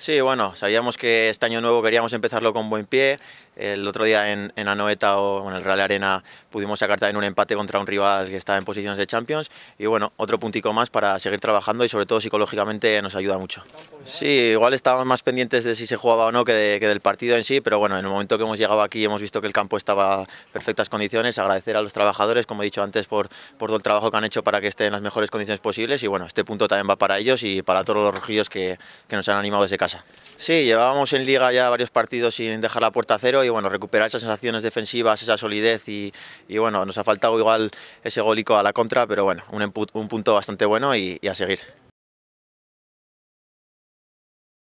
Sí, bueno, sabíamos que este año nuevo queríamos empezarlo con buen pie. El otro día en, Anoeta o en el Real Arena pudimos sacar en un empate contra un rival que estaba en posiciones de Champions. Y bueno, otro puntico más para seguir trabajando y sobre todo psicológicamente nos ayuda mucho. Sí, igual estábamos más pendientes de si se jugaba o no que, del partido en sí, pero bueno, en el momento que hemos llegado aquí hemos visto que el campo estaba en perfectas condiciones, agradecer a los trabajadores, como he dicho antes, por, todo el trabajo que han hecho para que esté en las mejores condiciones posibles y bueno, este punto también va para ellos y para todos los rojillos que, nos han animado desde casa. Sí, llevábamos en liga ya varios partidos sin dejar la puerta a cero y bueno, recuperar esas sensaciones defensivas, esa solidez y, bueno, nos ha faltado igual ese golico a la contra, pero bueno, un, punto bastante bueno y a seguir.